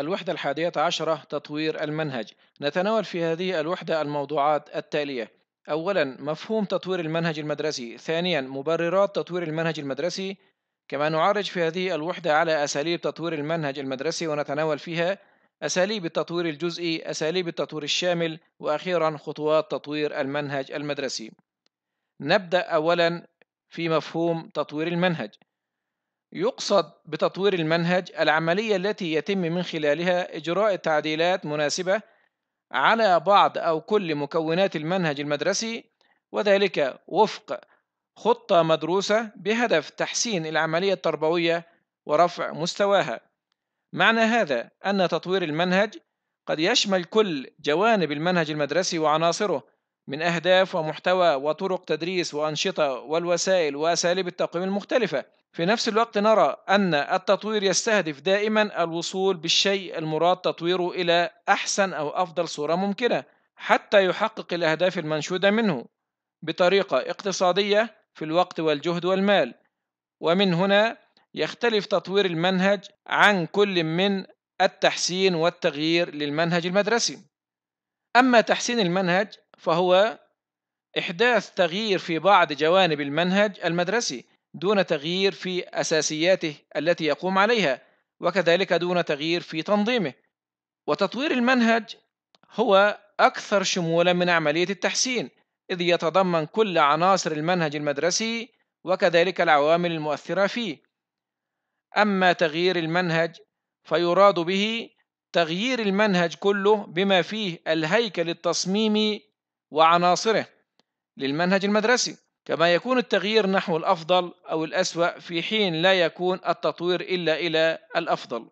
الوحدة الحادية عشرة تطوير المنهج نتناول في هذه الوحدة الموضوعات التالية أولا مفهوم تطوير المنهج المدرسي ثانيا مبررات تطوير المنهج المدرسي كما نعرج في هذه الوحدة على أساليب تطوير المنهج المدرسي ونتناول فيها أساليب التطوير الجزئي أساليب التطوير الشامل وأخيرا خطوات تطوير المنهج المدرسي نبدأ أولا في مفهوم تطوير المنهج يقصد بتطوير المنهج العملية التي يتم من خلالها إجراء تعديلات مناسبة على بعض أو كل مكونات المنهج المدرسي وذلك وفق خطة مدروسة بهدف تحسين العملية التربوية ورفع مستواها. معنى هذا أن تطوير المنهج قد يشمل كل جوانب المنهج المدرسي وعناصره من أهداف ومحتوى وطرق تدريس وأنشطة والوسائل وأساليب التقويم المختلفة. في نفس الوقت نرى أن التطوير يستهدف دائما الوصول بالشيء المراد تطويره إلى أحسن أو أفضل صورة ممكنة حتى يحقق الأهداف المنشودة منه بطريقة اقتصادية في الوقت والجهد والمال. ومن هنا يختلف تطوير المنهج عن كل من التحسين والتغيير للمنهج المدرسي. أما تحسين المنهج فهو إحداث تغيير في بعض جوانب المنهج المدرسي دون تغيير في أساسياته التي يقوم عليها وكذلك دون تغيير في تنظيمه وتطوير المنهج هو أكثر شمولا من عملية التحسين إذ يتضمن كل عناصر المنهج المدرسي وكذلك العوامل المؤثرة فيه أما تغيير المنهج فيراد به تغيير المنهج كله بما فيه الهيكل التصميمي وعناصره للمنهج المدرسي كما يكون التغيير نحو الأفضل أو الأسوأ في حين لا يكون التطوير إلا إلى الأفضل